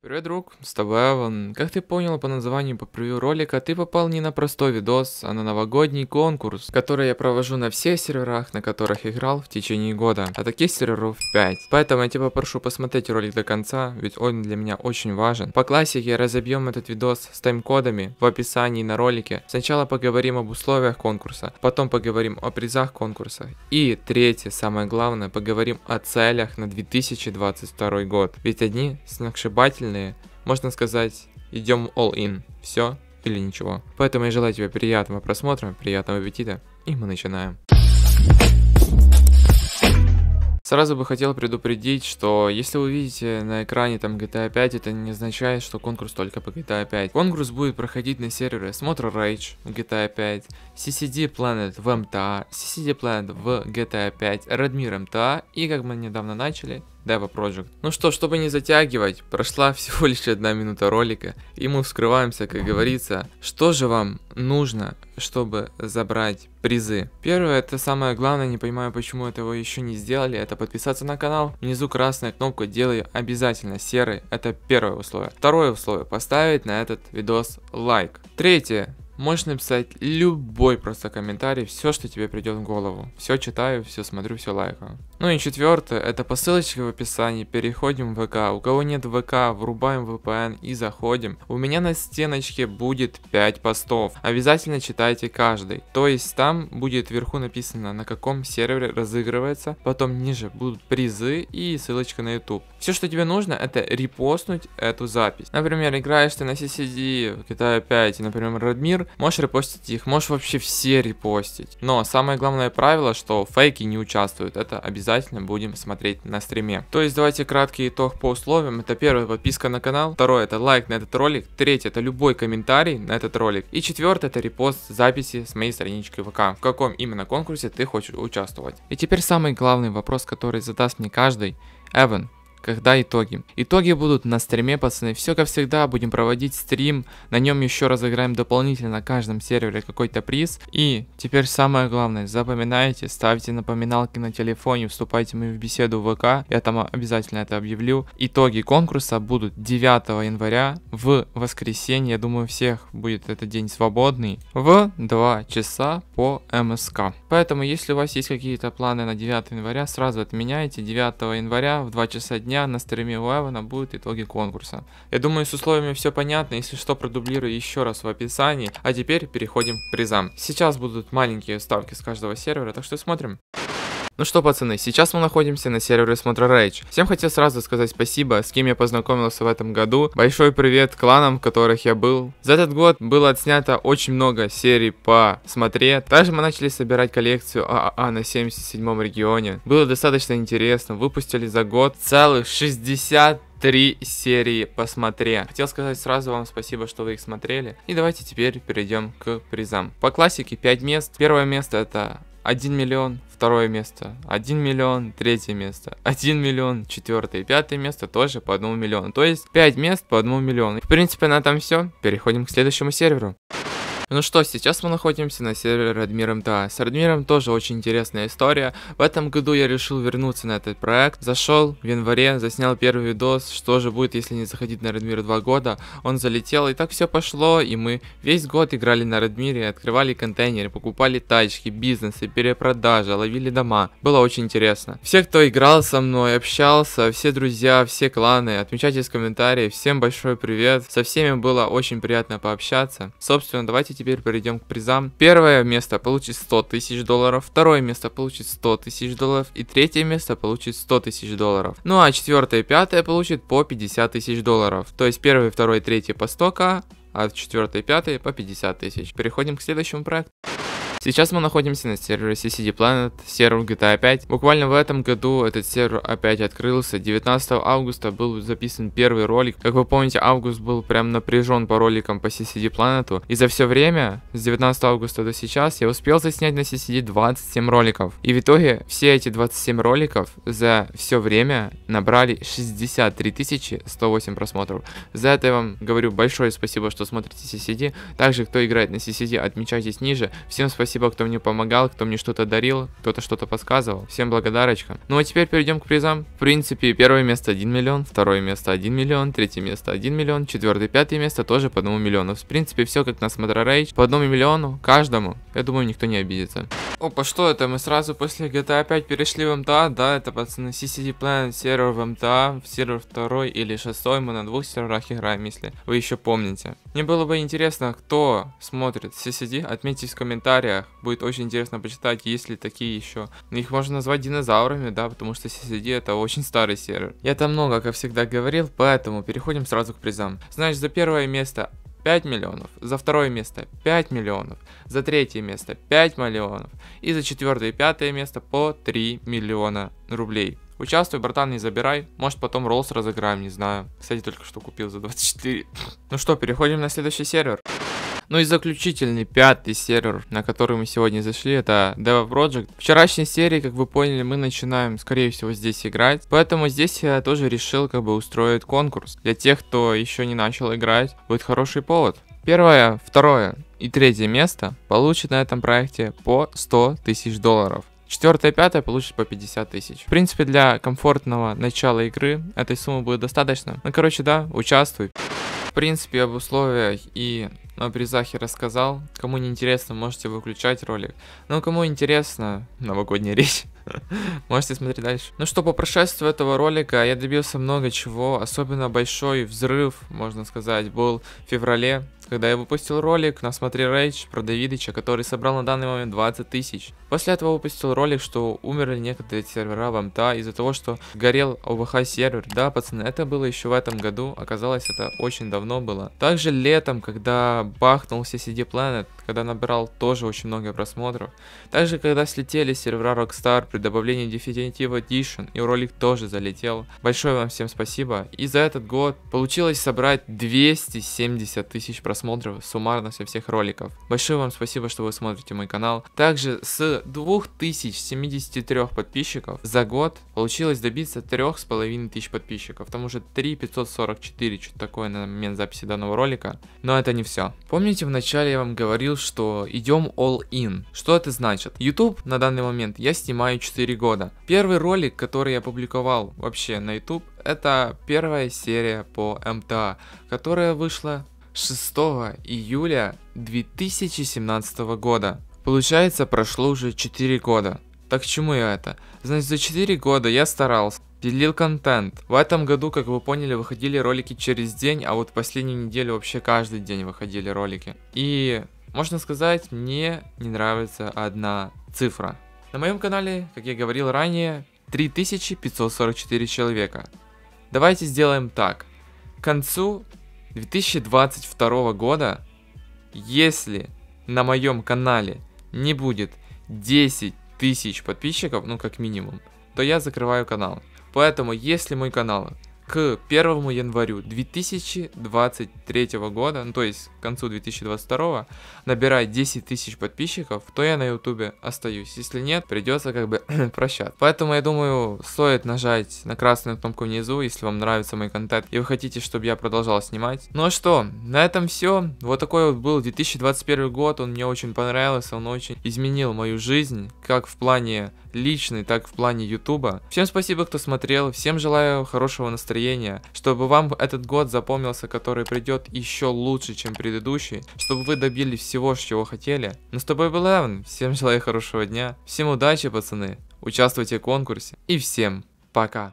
Привет, друг, с тобой Эван. Как ты понял по названию по превью ролика, ты попал не на простой видос, а на новогодний конкурс, который я провожу на всех серверах, на которых играл в течение года. А таких серверов 5. Поэтому я тебя попрошу посмотреть ролик до конца, ведь он для меня очень важен. По классике разобьем этот видос с тайм-кодами в описании на ролике. Сначала поговорим об условиях конкурса, потом поговорим о призах конкурса. И третье, самое главное, поговорим о целях на 2022 год. Ведь одни сногсшибательные решительные, можно сказать, идем all in, все или ничего. Поэтому я желаю тебе приятного просмотра, приятного аппетита, и мы начинаем. Сразу бы хотел предупредить, что если вы видите на экране там GTA 5, это не означает, что конкурс только по GTA 5. Конкурс будет проходить на сервере Смотр Rage в GTA 5, CCD Planet в МТА, CCD Planet в GTA 5, Redmir МТА и, как мы недавно начали, Dava Project. Ну что, чтобы не затягивать, прошла всего лишь одна минута ролика, и мы вскрываемся, как говорится, что же вам нужно, чтобы забрать призы. Первое, это самое главное, не понимаю, почему этого еще не сделали, это подписаться на канал. Внизу красная кнопка «Делай обязательно серый», это первое условие. Второе условие, поставить на этот видос лайк. Третье, Можешь написать любой просто комментарий, все, что тебе придет в голову. Все читаю, все смотрю, все лайкаю. Ну и четвертое, это по ссылочке в описании, переходим в ВК. У кого нет ВК, врубаем VPN и заходим. У меня на стеночке будет 5 постов. Обязательно читайте каждый. То есть там будет вверху написано, на каком сервере разыгрывается, потом ниже будут призы и ссылочка на YouTube. Все, что тебе нужно, это репостнуть эту запись. Например, играешь ты на CCD, Китая 5, например, Радмир, можешь репостить их, можешь вообще все репостить. Но самое главное правило, что фейки не участвуют, это обязательно обязательно будем смотреть на стриме. То есть давайте краткий итог по условиям. Это первое, подписка на канал. Второе, это лайк на этот ролик. Третье, это любой комментарий на этот ролик. И четвертое, это репост записи с моей страничкой ВК. В каком именно конкурсе ты хочешь участвовать. И теперь самый главный вопрос, который задаст мне каждый. Эван, когда итоги. Итоги будут на стриме, пацаны. Все как всегда, будем проводить стрим. На нем еще разыграем дополнительно на каждом сервере какой-то приз. И теперь самое главное, запоминайте, ставьте напоминалки на телефоне, вступайте мы в беседу в ВК. Я там обязательно это объявлю. Итоги конкурса будут 9 января в воскресенье. Я думаю, всех будет этот день свободный. В 2 часа по МСК. Поэтому, если у вас есть какие-то планы на 9 января, сразу отменяйте. 9 января в 2 часа дня дня на стриме Левана будут итоги конкурса. Я думаю, с условиями все понятно, если что, продублирую еще раз в описании. А теперь переходим к призам. Сейчас будут маленькие ставки с каждого сервера, так что смотрим. Ну что, пацаны, сейчас мы находимся на сервере Смотра Rage. Всем хотел сразу сказать спасибо, с кем я познакомился в этом году. Большой привет кланам, в которых я был. За этот год было отснято очень много серий по Смотре. Также мы начали собирать коллекцию ААА на 77 регионе. Было достаточно интересно. Выпустили за год целых 60 три серии посмотри. Хотел сказать сразу вам спасибо, что вы их смотрели. И давайте теперь перейдем к призам. По классике 5 мест. Первое место это 1 миллион, второе место, 1 миллион, третье место, 1 миллион, четвертое и пятое место тоже по 1 миллиону. То есть 5 мест по 1 миллиону. В принципе, на этом все. Переходим к следующему серверу. Ну что, сейчас мы находимся на сервере Радмир МТА. С Радмиром тоже очень интересная история. В этом году я решил вернуться на этот проект. Зашел в январе, заснял первый видос, что же будет, если не заходить на Радмир 2 года. Он залетел, и так все пошло, и мы весь год играли на Радмире, открывали контейнеры, покупали тачки, бизнесы, перепродажи, ловили дома. Было очень интересно. Все, кто играл со мной, общался, все друзья, все кланы, отмечайте в комментариев. Всем большой привет, со всеми было очень приятно пообщаться. Собственно, давайте теперь перейдем к призам. Первое место получит 100 тысяч долларов, второе место получит 100 тысяч долларов и третье место получит 100 тысяч долларов. Ну а четвертое и пятое получит по 50 тысяч долларов. То есть первое, второе, третье по 100 а четвертое и пятое по 50 тысяч. Переходим к следующему проекту. Сейчас мы находимся на сервере CCD Planet, сервер GTA 5. Буквально в этом году этот сервер опять открылся. 19 августа был записан первый ролик. Как вы помните, август был прям напряжен по роликам по CCD Planet. И за все время, с 19 августа до сейчас, я успел заснять на CCD 27 роликов. И в итоге все эти 27 роликов за все время набрали 63 108 просмотров. За это я вам говорю большое спасибо, что смотрите CCD. Также, кто играет на CCD, отмечайтесь ниже. Всем спасибо Спасибо, типа, кто мне помогал, кто мне что-то дарил, кто-то что-то подсказывал. Всем благодарочка. Ну а теперь перейдем к призам. В принципе, первое место 1 миллион, второе место 1 миллион, третье место 1 миллион, четвертое, пятое место тоже по 1 миллиону. В принципе, все как на Смотра Рейдж. По 1 миллиону каждому. Я думаю, никто не обидится. Опа, что это? Мы сразу после GTA 5 перешли в МТА. Да, это, пацаны, CCD Planet сервер в МТА, сервер 2 или 6. Мы на двух серверах играем, если вы еще помните. Мне было бы интересно, кто смотрит CCD. Отметьте в комментариях попугаях. Э, будет очень интересно почитать, есть ли такие еще. Их можно назвать динозаврами, да, потому что CCD это очень старый сервер. Я там много, как всегда, говорил, поэтому переходим сразу к призам. Значит, за первое место 5 миллионов, за второе место 5 миллионов, за третье место 5 миллионов и за четвертое и пятое место по 3 миллиона рублей. Участвуй, братан, не забирай. Может, потом Роллс разыграем, не знаю. Кстати, только что купил за 24. ну что, переходим на следующий сервер. Ну и заключительный, пятый сервер, на который мы сегодня зашли, это Deva Project. В вчерашней серии, как вы поняли, мы начинаем, скорее всего, здесь играть. Поэтому здесь я тоже решил как бы устроить конкурс. Для тех, кто еще не начал играть, будет хороший повод. Первое, второе и третье место получит на этом проекте по 100 тысяч долларов. Четвертое и пятое получит по 50 тысяч. В принципе, для комфортного начала игры этой суммы будет достаточно. Ну, короче, да, участвуй. В принципе, об условиях и но ну, а при рассказал. Кому не интересно, можете выключать ролик. Ну, кому интересно, новогодняя речь. можете смотреть дальше. Ну что, по прошествию этого ролика я добился много чего. Особенно большой взрыв, можно сказать, был в феврале когда я выпустил ролик на смотре Рейдж про Давидыча, который собрал на данный момент 20 тысяч. После этого выпустил ролик, что умерли некоторые сервера в МТА из-за того, что горел ОВХ сервер. Да, пацаны, это было еще в этом году, оказалось это очень давно было. Также летом, когда бахнулся CD Planet, когда набирал тоже очень много просмотров. Также, когда слетели сервера Rockstar при добавлении Definitive Edition, и ролик тоже залетел. Большое вам всем спасибо. И за этот год получилось собрать 270 тысяч просмотров просмотров суммарно со всех роликов. Большое вам спасибо, что вы смотрите мой канал. Также с 2073 подписчиков за год получилось добиться 3500 подписчиков. Там уже 3544, что-то такое на момент записи данного ролика. Но это не все. Помните, в начале я вам говорил, что идем all in. Что это значит? YouTube на данный момент я снимаю 4 года. Первый ролик, который я публиковал вообще на YouTube, это первая серия по МТА, эм которая вышла 6 июля 2017 года. Получается, прошло уже 4 года. Так к чему я это? Значит, за 4 года я старался, пилил контент. В этом году, как вы поняли, выходили ролики через день, а вот последнюю неделю вообще каждый день выходили ролики. И, можно сказать, мне не нравится одна цифра. На моем канале, как я говорил ранее, 3544 человека. Давайте сделаем так. К концу 2022 года, если на моем канале не будет 10 тысяч подписчиков, ну как минимум, то я закрываю канал. Поэтому если мой канал к 1 январю 2023 года, ну то есть к концу 2022 набирать 10 тысяч подписчиков, то я на ютубе остаюсь. Если нет, придется как бы прощаться. Поэтому я думаю, стоит нажать на красную кнопку внизу, если вам нравится мой контент и вы хотите, чтобы я продолжал снимать. Ну а что, на этом все. Вот такой вот был 2021 год, он мне очень понравился, он очень изменил мою жизнь, как в плане личной, так в плане ютуба. Всем спасибо, кто смотрел, всем желаю хорошего настроения, чтобы вам этот год запомнился, который придет еще лучше, чем предыдущий предыдущей, чтобы вы добились всего, чего хотели. Но ну, с тобой был Эван, всем желаю хорошего дня, всем удачи, пацаны, участвуйте в конкурсе и всем пока.